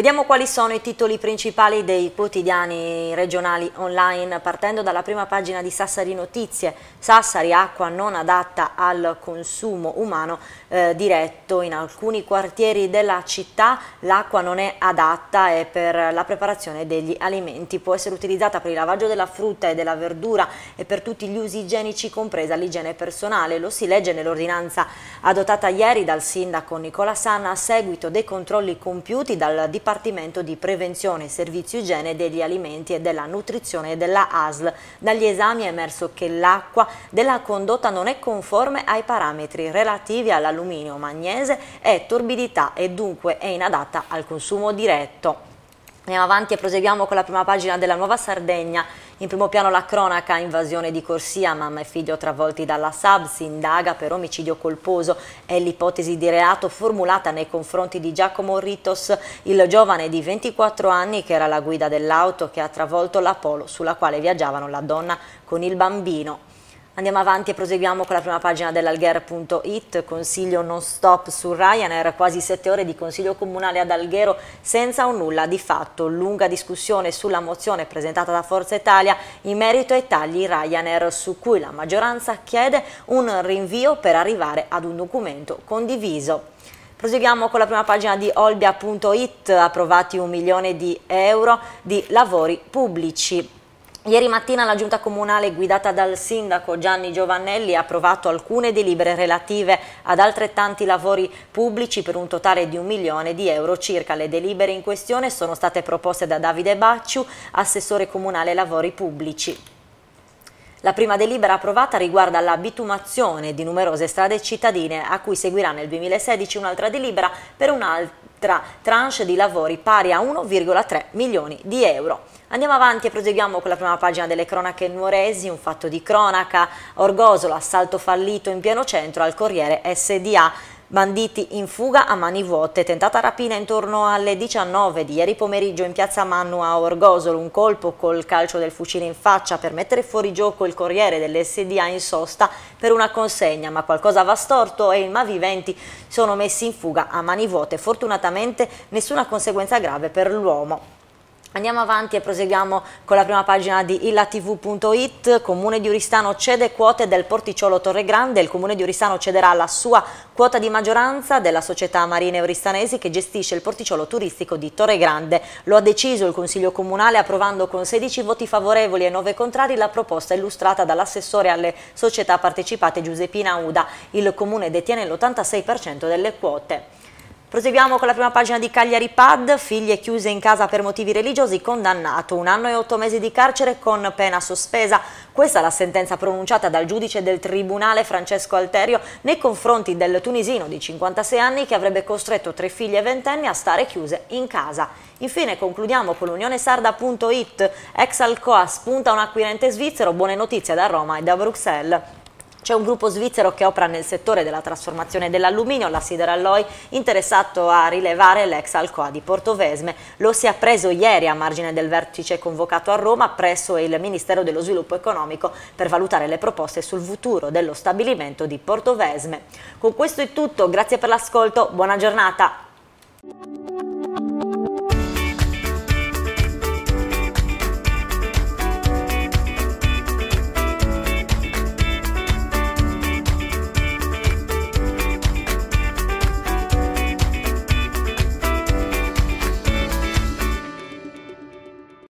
Vediamo quali sono i titoli principali dei quotidiani regionali online, partendo dalla prima pagina di Sassari Notizie. Sassari, acqua non adatta al consumo umano eh, diretto. In alcuni quartieri della città l'acqua non è adatta e per la preparazione degli alimenti. Può essere utilizzata per il lavaggio della frutta e della verdura e per tutti gli usi igienici, compresa l'igiene personale. Lo si legge nell'ordinanza adottata ieri dal sindaco Nicola Sanna a seguito dei controlli compiuti dal Dipartimento Dipartimento di Prevenzione e Servizio Igiene degli Alimenti e della Nutrizione della ASL. Dagli esami è emerso che l'acqua della condotta non è conforme ai parametri relativi all'alluminio, magnese e torbidità e dunque è inadatta al consumo diretto. Andiamo avanti e proseguiamo con la prima pagina della Nuova Sardegna. In primo piano la cronaca, invasione di corsia, mamma e figlio travolti dalla SAB, si indaga per omicidio colposo. È l'ipotesi di reato formulata nei confronti di Giacomo Ritos, il giovane di 24 anni che era la guida dell'auto che ha travolto la Polo sulla quale viaggiavano la donna con il bambino. Andiamo avanti e proseguiamo con la prima pagina dell'alghero.it, consiglio non stop su Ryanair, quasi sette ore di consiglio comunale ad Alghero senza un nulla di fatto, lunga discussione sulla mozione presentata da Forza Italia in merito ai tagli Ryanair su cui la maggioranza chiede un rinvio per arrivare ad un documento condiviso. Proseguiamo con la prima pagina di olbia.it, approvati un milione di euro di lavori pubblici. Ieri mattina la giunta comunale guidata dal sindaco Gianni Giovannelli ha approvato alcune delibere relative ad altrettanti lavori pubblici per un totale di un milione di euro circa. Le delibere in questione sono state proposte da Davide Bacciu, assessore comunale lavori pubblici. La prima delibera approvata riguarda la bitumazione di numerose strade cittadine a cui seguirà nel 2016 un'altra delibera per un'altra tranche di lavori pari a 1,3 milioni di euro. Andiamo avanti e proseguiamo con la prima pagina delle cronache nuoresi, un fatto di cronaca, Orgosolo, assalto fallito in pieno centro al Corriere SDA, banditi in fuga a mani vuote, tentata rapina intorno alle 19 di ieri pomeriggio in piazza Mannu a Orgosolo, un colpo col calcio del fucile in faccia per mettere fuori gioco il Corriere dell'SDA in sosta per una consegna, ma qualcosa va storto e i Maviventi sono messi in fuga a mani vuote, fortunatamente nessuna conseguenza grave per l'uomo. Andiamo avanti e proseguiamo con la prima pagina di illatv.it. Comune di Uristano cede quote del Porticciolo Torre Grande. Il Comune di Uristano cederà la sua quota di maggioranza della società Marine Oristanesi che gestisce il Porticciolo turistico di Torre Grande. Lo ha deciso il Consiglio Comunale approvando con 16 voti favorevoli e 9 contrari la proposta illustrata dall'assessore alle società partecipate Giuseppina Uda. Il Comune detiene l'86% delle quote. Proseguiamo con la prima pagina di Cagliari Pad, figlie chiuse in casa per motivi religiosi, condannato un anno e otto mesi di carcere con pena sospesa. Questa è la sentenza pronunciata dal giudice del tribunale Francesco Alterio nei confronti del tunisino di 56 anni che avrebbe costretto tre figlie ventenni a stare chiuse in casa. Infine concludiamo con l'unionesarda.it, ex Alcoa spunta un acquirente svizzero, buone notizie da Roma e da Bruxelles. C'è un gruppo svizzero che opera nel settore della trasformazione dell'alluminio, la Sideralloy, interessato a rilevare l'ex Alcoa di Portovesme. Lo si è appreso ieri a margine del vertice convocato a Roma presso il Ministero dello Sviluppo Economico per valutare le proposte sul futuro dello stabilimento di Portovesme. Con questo è tutto, grazie per l'ascolto, buona giornata.